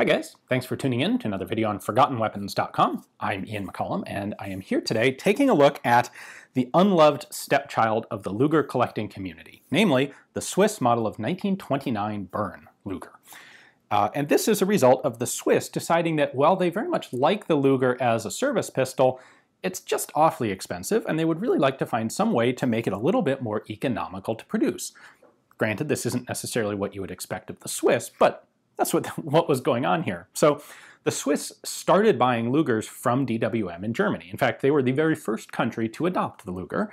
Hi guys, thanks for tuning in to another video on ForgottenWeapons.com. I'm Ian McCollum, and I am here today taking a look at the unloved stepchild of the Luger collecting community, namely the Swiss model of 1929 Bern Luger. Uh, and this is a result of the Swiss deciding that while they very much like the Luger as a service pistol, it's just awfully expensive, and they would really like to find some way to make it a little bit more economical to produce. Granted, this isn't necessarily what you would expect of the Swiss, but that's what, what was going on here. So the Swiss started buying Lugers from DWM in Germany. In fact, they were the very first country to adopt the Luger,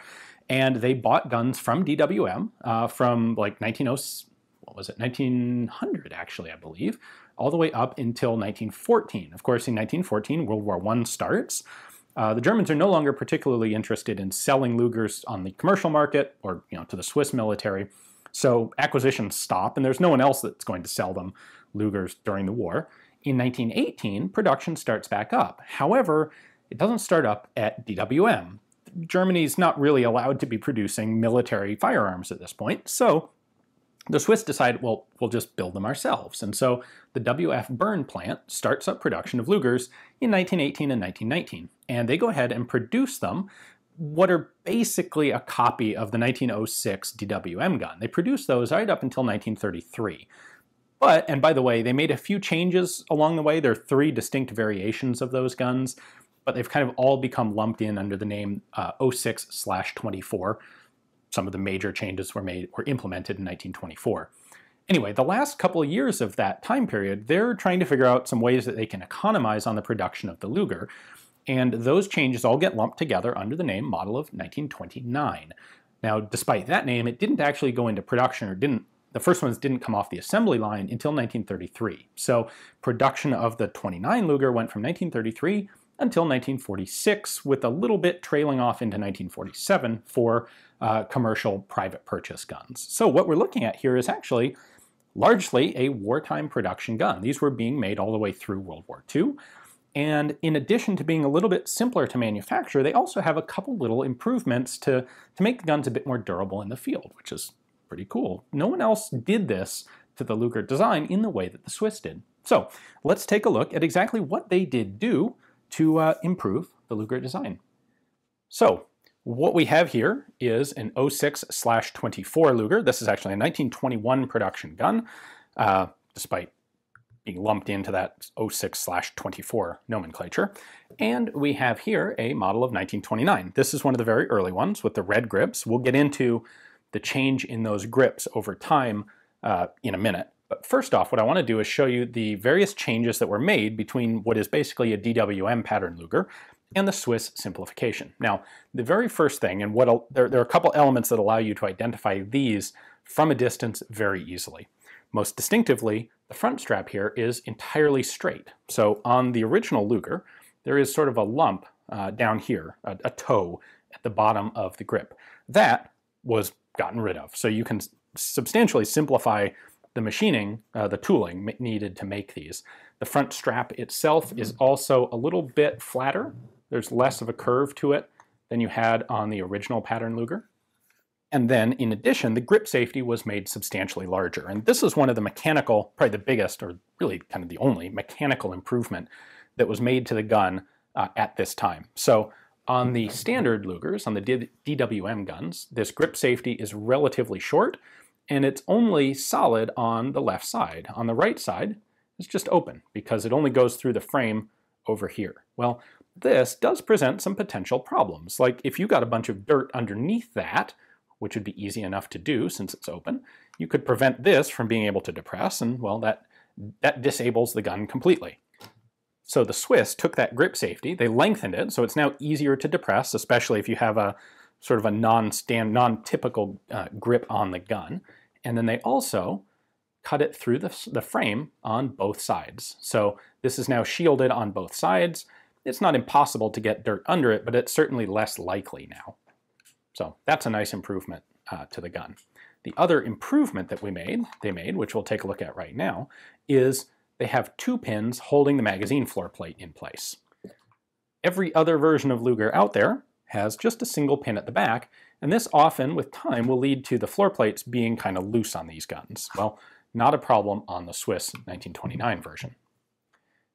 and they bought guns from DWM uh, from like 1906 what was it, 1900 actually, I believe, all the way up until 1914. Of course, in 1914, World War I starts. Uh, the Germans are no longer particularly interested in selling Lugers on the commercial market or you know to the Swiss military, so acquisitions stop, and there's no one else that's going to sell them Lugers during the war. In 1918, production starts back up. However, it doesn't start up at DWM. Germany's not really allowed to be producing military firearms at this point, so the Swiss decide, well, we'll just build them ourselves. And so the WF Bern plant starts up production of Lugers in 1918 and 1919. And they go ahead and produce them, what are basically a copy of the 1906 DWM gun. They produce those right up until 1933. But, and by the way, they made a few changes along the way. There are three distinct variations of those guns, but they've kind of all become lumped in under the name uh, 06 slash 24. Some of the major changes were made or implemented in 1924. Anyway, the last couple of years of that time period, they're trying to figure out some ways that they can economize on the production of the Luger, and those changes all get lumped together under the name model of 1929. Now, despite that name, it didn't actually go into production or didn't the first ones didn't come off the assembly line until 1933. So production of the 29 Luger went from 1933 until 1946, with a little bit trailing off into 1947 for uh, commercial private purchase guns. So what we're looking at here is actually largely a wartime production gun. These were being made all the way through World War II. And in addition to being a little bit simpler to manufacture, they also have a couple little improvements to, to make the guns a bit more durable in the field, which is pretty cool. No one else did this to the Luger design in the way that the Swiss did. So let's take a look at exactly what they did do to uh, improve the Luger design. So what we have here is an 06-24 Luger. This is actually a 1921 production gun, uh, despite being lumped into that 06-24 nomenclature. And we have here a model of 1929. This is one of the very early ones with the red grips. We'll get into the change in those grips over time uh, in a minute. But first off, what I want to do is show you the various changes that were made between what is basically a DWM pattern Luger and the Swiss simplification. Now, the very first thing, and what there, there are a couple elements that allow you to identify these from a distance very easily. Most distinctively, the front strap here is entirely straight. So on the original Luger, there is sort of a lump uh, down here, a, a toe at the bottom of the grip. That was gotten rid of. So you can substantially simplify the machining, uh, the tooling needed to make these. The front strap itself is mm-hmm. also a little bit flatter. There's less of a curve to it than you had on the original pattern Luger. And then in addition, the grip safety was made substantially larger. And this is one of the mechanical, probably the biggest, or really kind of the only mechanical improvement that was made to the gun uh, at this time. So on the standard Lugers, on the DWM guns, this grip safety is relatively short, and it's only solid on the left side. On the right side, it's just open because it only goes through the frame over here. Well, this does present some potential problems. Like if you got a bunch of dirt underneath that, which would be easy enough to do since it's open, you could prevent this from being able to depress, and well, that, that disables the gun completely. So the Swiss took that grip safety, they lengthened it, so it's now easier to depress, especially if you have a sort of a non-stand, non-typical uh, grip on the gun. And then they also cut it through the, the frame on both sides. So this is now shielded on both sides. It's not impossible to get dirt under it, but it's certainly less likely now. So that's a nice improvement uh, to the gun. The other improvement that we made, they made, which we'll take a look at right now, is they have two pins holding the magazine floor plate in place. Every other version of Luger out there has just a single pin at the back, and this often, with time, will lead to the floor plates being kind of loose on these guns. Well, not a problem on the Swiss 1929 version.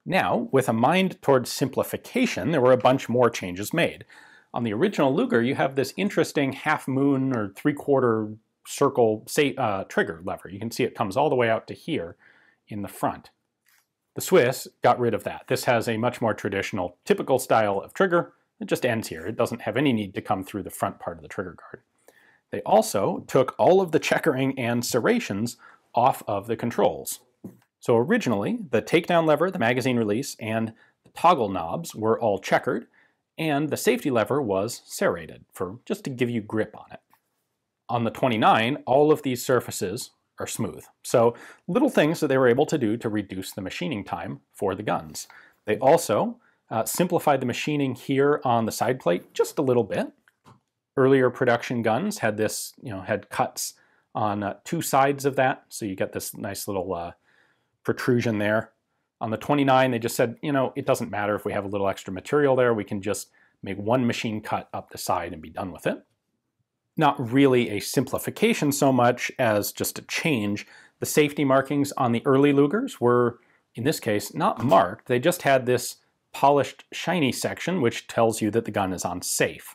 Now, with a mind toward simplification, there were a bunch more changes made. On the original Luger, you have this interesting half-moon or three-quarter circle say, uh, trigger lever. You can see it comes all the way out to here in the front. The Swiss got rid of that. This has a much more traditional, typical style of trigger. It just ends here. It doesn't have any need to come through the front part of the trigger guard. They also took all of the checkering and serrations off of the controls. So originally, the takedown lever, the magazine release, and the toggle knobs were all checkered, and the safety lever was serrated, for just to give you grip on it. On the 29, all of these surfaces are smooth. So little things that they were able to do to reduce the machining time for the guns. They also uh, simplified the machining here on the side plate just a little bit. Earlier production guns had this, you know, had cuts on uh, two sides of that, so you get this nice little uh, protrusion there. On the 29, they just said, you know, it doesn't matter if we have a little extra material there, we can just make one machine cut up the side and be done with it not really a simplification so much as just a change. The safety markings on the early Lugers were, in this case, not marked. They just had this polished shiny section which tells you that the gun is on safe.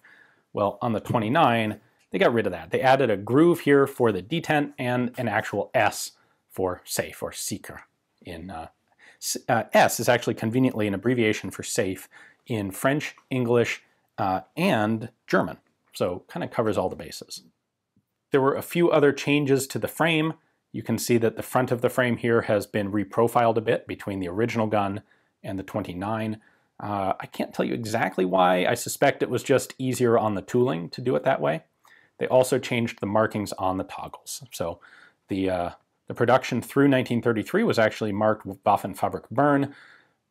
Well, on the 29, they got rid of that. They added a groove here for the detent and an actual S for safe or seeker in uh, uh, S is actually conveniently an abbreviation for safe in French, English, uh, and German so kind of covers all the bases. There were a few other changes to the frame. You can see that the front of the frame here has been reprofiled a bit between the original gun and the 29. Uh, I can't tell you exactly why. I suspect it was just easier on the tooling to do it that way. They also changed the markings on the toggles. So the, uh, the production through 1933 was actually marked Waffen Fabrik Bern,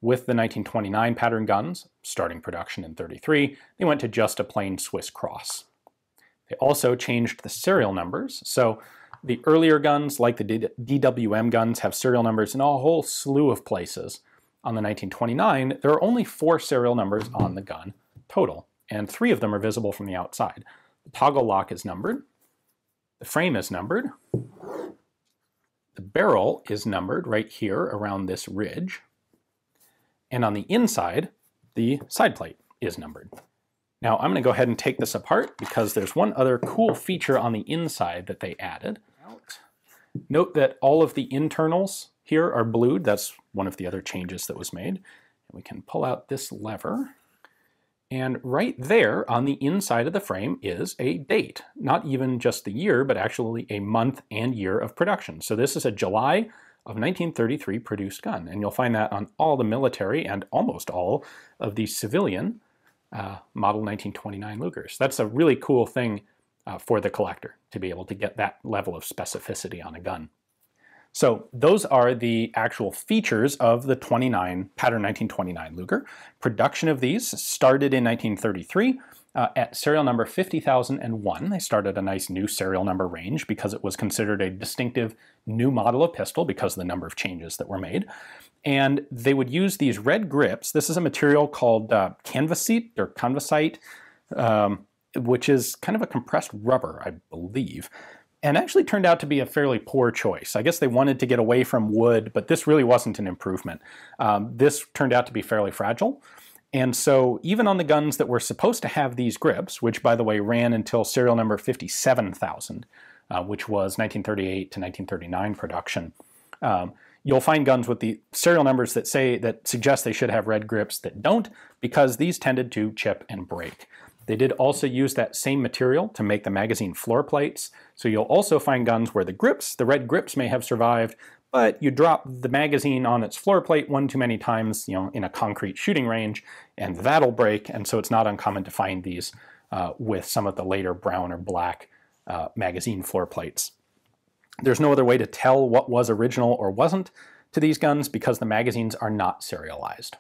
with the 1929 pattern guns, starting production in 33, they went to just a plain Swiss cross. They also changed the serial numbers, so the earlier guns, like the DWM guns, have serial numbers in a whole slew of places. On the 1929, there are only four serial numbers on the gun total, and three of them are visible from the outside. The toggle lock is numbered, the frame is numbered, the barrel is numbered right here around this ridge, and on the inside, the side plate is numbered. Now I'm gonna go ahead and take this apart because there's one other cool feature on the inside that they added. Note that all of the internals here are blued. That's one of the other changes that was made. we can pull out this lever. And right there on the inside of the frame is a date, not even just the year, but actually a month and year of production. So this is a July of 1933 produced gun. And you'll find that on all the military and almost all of the civilian uh, model 1929 Lugers. That's a really cool thing uh, for the collector to be able to get that level of specificity on a gun. So those are the actual features of the 29 pattern 1929 Luger. Production of these started in 1933 uh, at serial number 50,001. They started a nice new serial number range because it was considered a distinctive new model of pistol because of the number of changes that were made. And they would use these red grips. This is a material called uh, canvasite or canvasite, um, which is kind of a compressed rubber, I believe, and actually turned out to be a fairly poor choice. I guess they wanted to get away from wood, but this really wasn't an improvement. Um, this turned out to be fairly fragile. And so even on the guns that were supposed to have these grips, which by the way ran until serial number 57,000, uh, which was 1938 to 1939 production, um, you'll find guns with the serial numbers that say that suggest they should have red grips that don't because these tended to chip and break. They did also use that same material to make the magazine floor plates, so you'll also find guns where the grips, the red grips may have survived, but you drop the magazine on its floor plate one too many times, you know, in a concrete shooting range, and that'll break. And so it's not uncommon to find these uh, with some of the later brown or black uh, magazine floor plates. There's no other way to tell what was original or wasn't to these guns because the magazines are not serialized.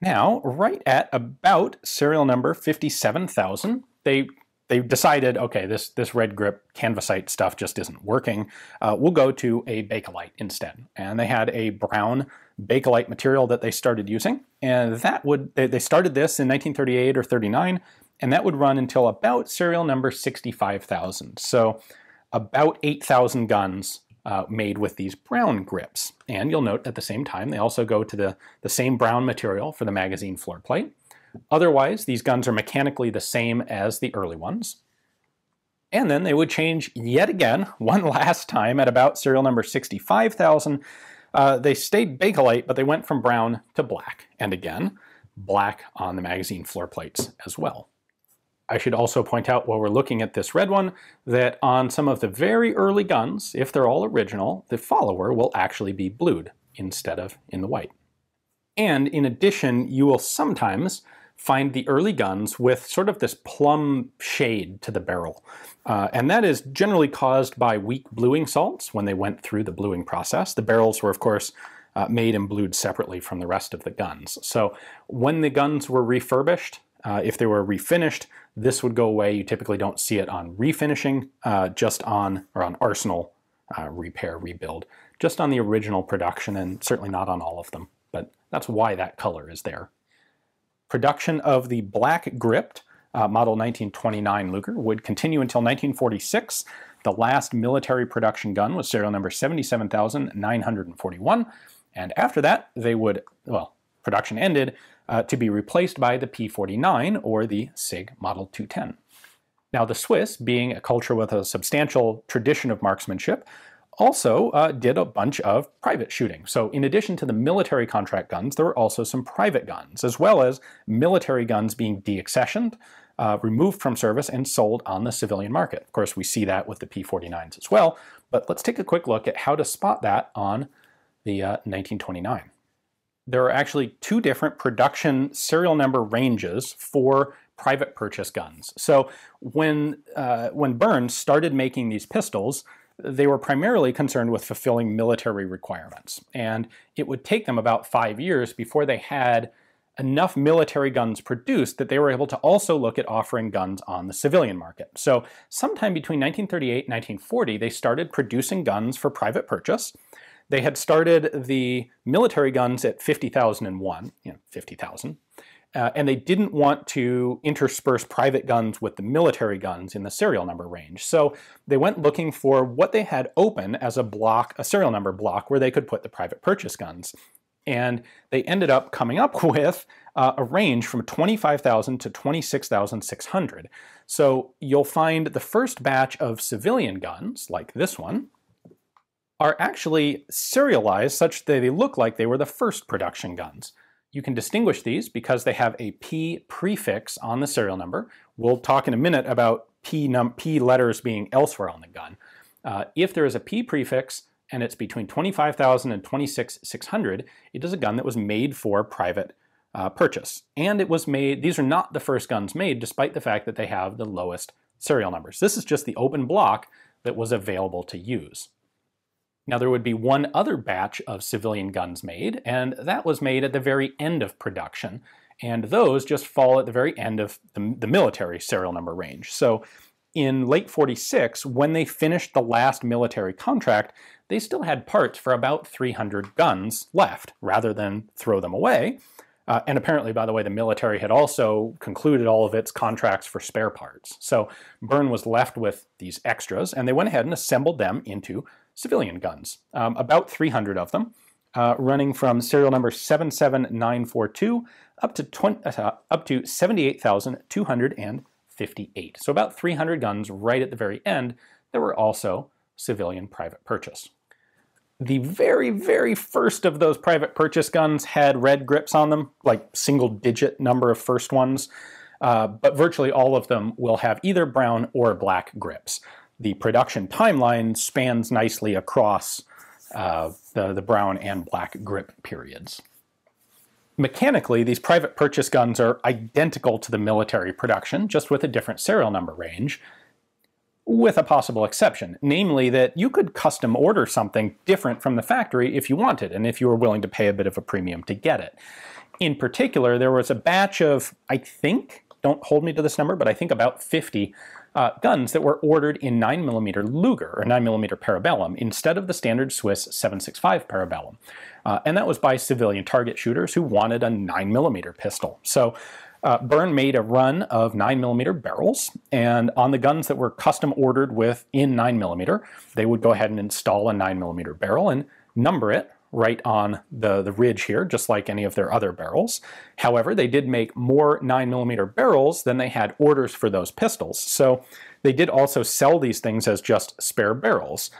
Now, right at about serial number 57,000, they they decided, okay, this, this red grip canvasite stuff just isn't working. Uh, we'll go to a Bakelite instead. And they had a brown Bakelite material that they started using. And that would, they, they started this in 1938 or 39, and that would run until about serial number 65,000. So about 8,000 guns uh, made with these brown grips. And you'll note at the same time, they also go to the, the same brown material for the magazine floor plate. Otherwise, these guns are mechanically the same as the early ones. And then they would change yet again, one last time, at about serial number 65,000. Uh, they stayed Bakelite, but they went from brown to black. And again, black on the magazine floor plates as well. I should also point out while we're looking at this red one that on some of the very early guns, if they're all original, the follower will actually be blued instead of in the white. And in addition, you will sometimes find the early guns with sort of this plum shade to the barrel. Uh, and that is generally caused by weak bluing salts when they went through the bluing process. The barrels were, of course, uh, made and blued separately from the rest of the guns. So when the guns were refurbished, uh, if they were refinished, this would go away. You typically don't see it on refinishing, uh, just on, or on arsenal uh, repair, rebuild, just on the original production and certainly not on all of them. But that's why that color is there production of the black gripped uh, model 1929 Luger would continue until 1946. The last military production gun was serial number 77,941, and after that they would, well, production ended uh, to be replaced by the P49 or the SIG Model 210. Now the Swiss, being a culture with a substantial tradition of marksmanship, also uh, did a bunch of private shooting. So in addition to the military contract guns, there were also some private guns, as well as military guns being deaccessioned, uh, removed from service, and sold on the civilian market. Of course, we see that with the P-49s as well, but let's take a quick look at how to spot that on the uh, 1929. There are actually two different production serial number ranges for private purchase guns. So when, uh, when Burns started making these pistols, they were primarily concerned with fulfilling military requirements. And it would take them about five years before they had enough military guns produced that they were able to also look at offering guns on the civilian market. So, sometime between 1938 and 1940, they started producing guns for private purchase. They had started the military guns at 50,001, you know, 50,000. Uh, and they didn't want to intersperse private guns with the military guns in the serial number range. So they went looking for what they had open as a block, a serial number block, where they could put the private purchase guns. And they ended up coming up with uh, a range from 25,000 to 26,600. So you'll find the first batch of civilian guns, like this one, are actually serialized such that they look like they were the first production guns you can distinguish these because they have a P prefix on the serial number. We'll talk in a minute about P, P letters being elsewhere on the gun. Uh, if there is a P prefix and it's between 25,000 and 26,600, it is a gun that was made for private uh, purchase. And it was made, these are not the first guns made despite the fact that they have the lowest serial numbers. This is just the open block that was available to use. Now there would be one other batch of civilian guns made, and that was made at the very end of production, and those just fall at the very end of the, the military serial number range. So in late 46, when they finished the last military contract, they still had parts for about 300 guns left, rather than throw them away. Uh, and apparently, by the way, the military had also concluded all of its contracts for spare parts. So Byrne was left with these extras, and they went ahead and assembled them into civilian guns, um, about 300 of them, uh, running from serial number 77942 up to, 20, uh, up to 78,258. So about 300 guns right at the very end that were also civilian private purchase. The very, very first of those private purchase guns had red grips on them, like single digit number of first ones, uh, but virtually all of them will have either brown or black grips the production timeline spans nicely across uh, the, the brown and black grip periods. Mechanically, these private purchase guns are identical to the military production, just with a different serial number range, with a possible exception, namely that you could custom order something different from the factory if you wanted, and if you were willing to pay a bit of a premium to get it. In particular, there was a batch of, I think, don't hold me to this number, but I think about 50 uh, guns that were ordered in 9mm Luger or 9mm Parabellum instead of the standard Swiss 7.65 Parabellum. Uh, and that was by civilian target shooters who wanted a 9mm pistol. So uh, Byrne made a run of 9mm barrels, and on the guns that were custom ordered with in 9mm, they would go ahead and install a 9mm barrel and number it right on the, the ridge here, just like any of their other barrels. However, they did make more 9mm barrels than they had orders for those pistols, so they did also sell these things as just spare barrels.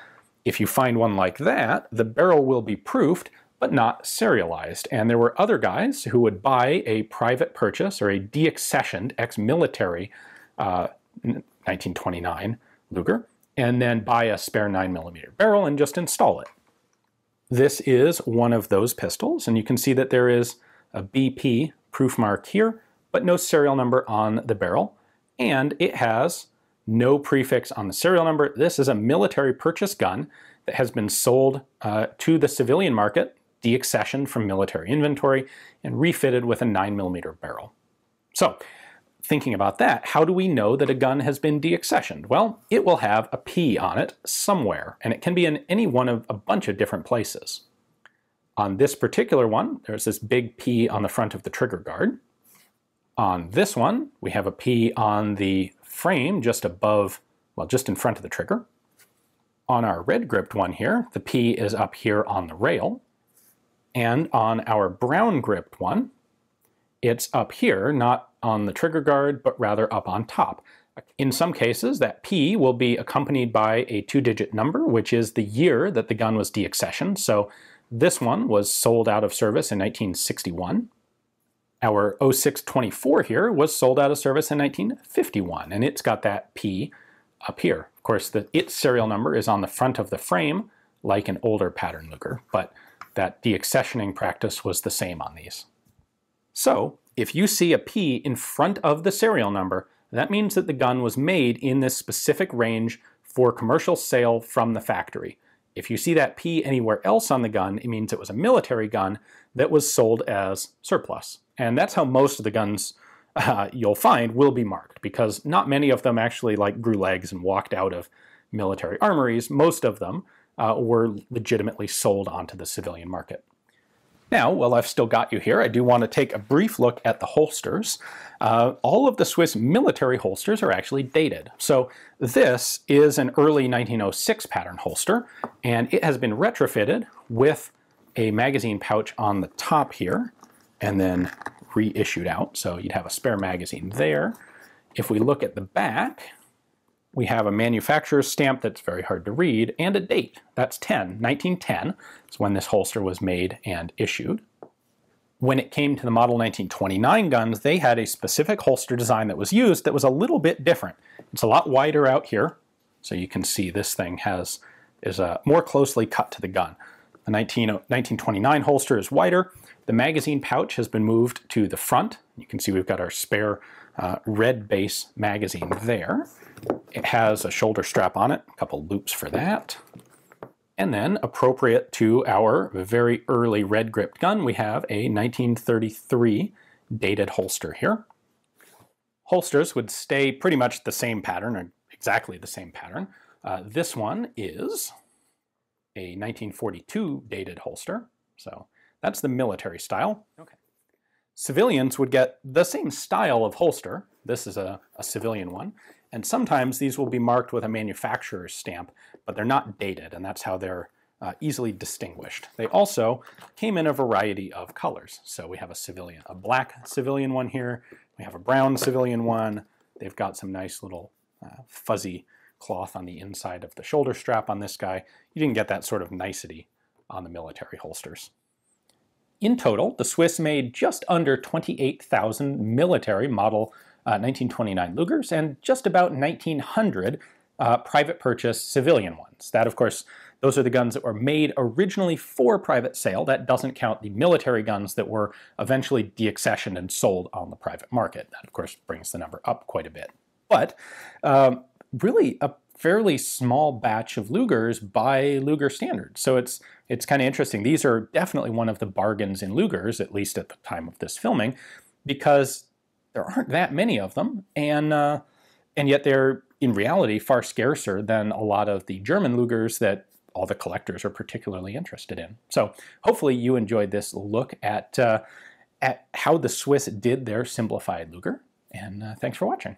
If you find one like that, the barrel will be proofed, but not serialized. And there were other guys who would buy a private purchase or a deaccessioned ex-military uh, 1929 Luger, and then buy a spare 9mm barrel and just install it. This is one of those pistols, and you can see that there is a BP proof mark here, but no serial number on the barrel. And it has no prefix on the serial number. This is a military purchase gun that has been sold uh, to the civilian market, deaccessioned from military inventory, and refitted with a 9mm barrel. So thinking about that, how do we know that a gun has been deaccessioned? Well, it will have a P on it somewhere, and it can be in any one of a bunch of different places. On this particular one, there's this big P on the front of the trigger guard. On this one, we have a P on the frame just above, well, just in front of the trigger. On our red gripped one here, the P is up here on the rail. And on our brown gripped one, it's up here, not on the trigger guard, but rather up on top. In some cases, that P will be accompanied by a two-digit number, which is the year that the gun was deaccessioned. So this one was sold out of service in 1961. Our 0624 here was sold out of service in 1951, and it's got that P up here. Of course, the its serial number is on the front of the frame, like an older pattern Luger, but that deaccessioning practice was the same on these. So if you see a P in front of the serial number, that means that the gun was made in this specific range for commercial sale from the factory. If you see that P anywhere else on the gun, it means it was a military gun that was sold as surplus. And that's how most of the guns uh, you'll find will be marked, because not many of them actually like grew legs and walked out of military armories. Most of them uh, were legitimately sold onto the civilian market. Now, while I've still got you here, I do want to take a brief look at the holsters. Uh, all of the Swiss military holsters are actually dated. So this is an early 1906 pattern holster, and it has been retrofitted with a magazine pouch on the top here, and then reissued out. So you'd have a spare magazine there. If we look at the back, we have a manufacturer's stamp that's very hard to read, and a date. That's 10. 1910 is when this holster was made and issued. When it came to the Model 1929 guns, they had a specific holster design that was used that was a little bit different. It's a lot wider out here, so you can see this thing has is a uh, more closely cut to the gun. The 19, 1929 uh, holster is wider. The magazine pouch has been moved to the front. You can see we've got our spare uh, red base magazine there. It has a shoulder strap on it, a couple loops for that. And then appropriate to our very early red gripped gun, we have a 1933 dated holster here. Holsters would stay pretty much the same pattern, or exactly the same pattern. Uh, this one is a 1942 dated holster, so that's the military style. Okay. Civilians would get the same style of holster. This is a, a civilian one. And sometimes these will be marked with a manufacturer's stamp, but they're not dated, and that's how they're uh, easily distinguished. They also came in a variety of colors. So we have a civilian, a black civilian one here, we have a brown civilian one, they've got some nice little uh, fuzzy cloth on the inside of the shoulder strap on this guy. You didn't get that sort of nicety on the military holsters. In total, the Swiss made just under 28,000 military model 1929 uh, Lugers, and just about 1900 uh, private purchase civilian ones. That, of course, those are the guns that were made originally for private sale. That doesn't count the military guns that were eventually deaccessioned and sold on the private market. That, of course, brings the number up quite a bit. But um, really a fairly small batch of Lugers by Luger standards. So it's it's kind of interesting. These are definitely one of the bargains in Lugers, at least at the time of this filming, because there aren't that many of them, and uh, and yet they're in reality far scarcer than a lot of the German Lugers that all the collectors are particularly interested in. So hopefully you enjoyed this look at uh, at how the Swiss did their simplified Luger, and uh, thanks for watching.